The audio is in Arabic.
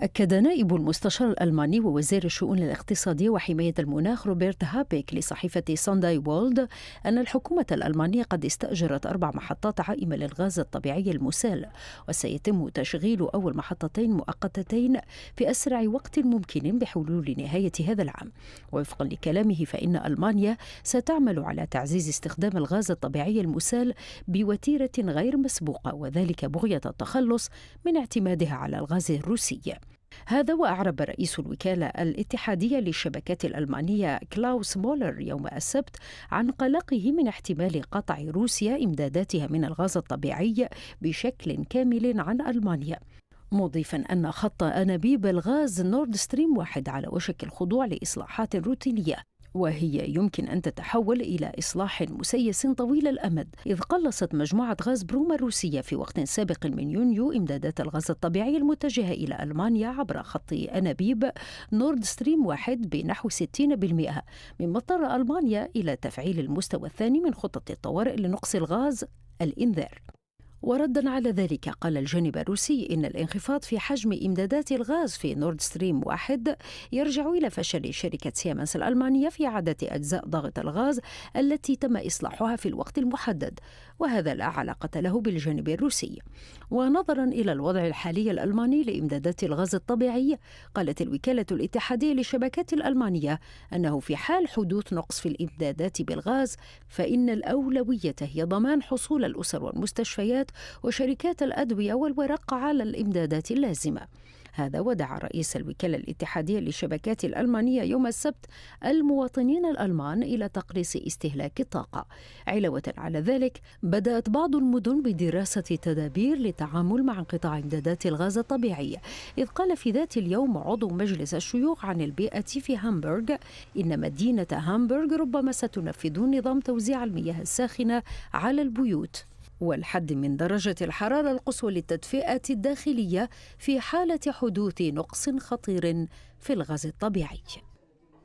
أكد نائب المستشار الألماني ووزير الشؤون الاقتصادية وحماية المناخ روبرت هابيك لصحيفة سانداي وولد أن الحكومة الألمانية قد استأجرت أربع محطات عائمة للغاز الطبيعي المسال وسيتم تشغيل أول محطتين مؤقتتين في أسرع وقت ممكن بحلول نهاية هذا العام ووفقا لكلامه فإن ألمانيا ستعمل على تعزيز استخدام الغاز الطبيعي المسال بوتيرة غير مسبوقة وذلك بغية التخلص من اعتمادها على الغاز الروسي هذا وأعرب رئيس الوكالة الاتحادية للشبكات الألمانية كلاوس مولر يوم السبت عن قلقه من احتمال قطع روسيا إمداداتها من الغاز الطبيعي بشكل كامل عن ألمانيا مضيفا أن خط أنابيب الغاز نورد ستريم واحد على وشك الخضوع لإصلاحات روتينية وهي يمكن أن تتحول إلى إصلاح مسيس طويل الأمد إذ قلصت مجموعة غاز بروما الروسية في وقت سابق من يونيو إمدادات الغاز الطبيعي المتجهة إلى ألمانيا عبر خط أنابيب نورد ستريم واحد بنحو 60% مما اضطر ألمانيا إلى تفعيل المستوى الثاني من خطة الطوارئ لنقص الغاز الإنذار وردا على ذلك قال الجانب الروسي إن الانخفاض في حجم إمدادات الغاز في نورد ستريم واحد يرجع إلى فشل شركة سيمنس الألمانية في عدد أجزاء ضغط الغاز التي تم إصلاحها في الوقت المحدد وهذا لا علاقة له بالجانب الروسي ونظرا إلى الوضع الحالي الألماني لإمدادات الغاز الطبيعي قالت الوكالة الاتحادية للشبكات الألمانية أنه في حال حدوث نقص في الإمدادات بالغاز فإن الأولوية هي ضمان حصول الأسر والمستشفيات العيادات وشركات الأدوية والورق على الإمدادات اللازمة هذا ودعا رئيس الوكالة الاتحادية للشبكات الألمانية يوم السبت المواطنين الألمان إلى تقليص استهلاك الطاقة علاوة على ذلك بدأت بعض المدن بدراسة تدابير للتعامل مع انقطاع إمدادات الغاز الطبيعي إذ قال في ذات اليوم عضو مجلس الشيوخ عن البيئة في هامبورغ إن مدينة هامبورغ ربما ستنفذ نظام توزيع المياه الساخنة على البيوت والحد من درجة الحرارة القصوى للتدفئة الداخلية في حالة حدوث نقص خطير في الغاز الطبيعي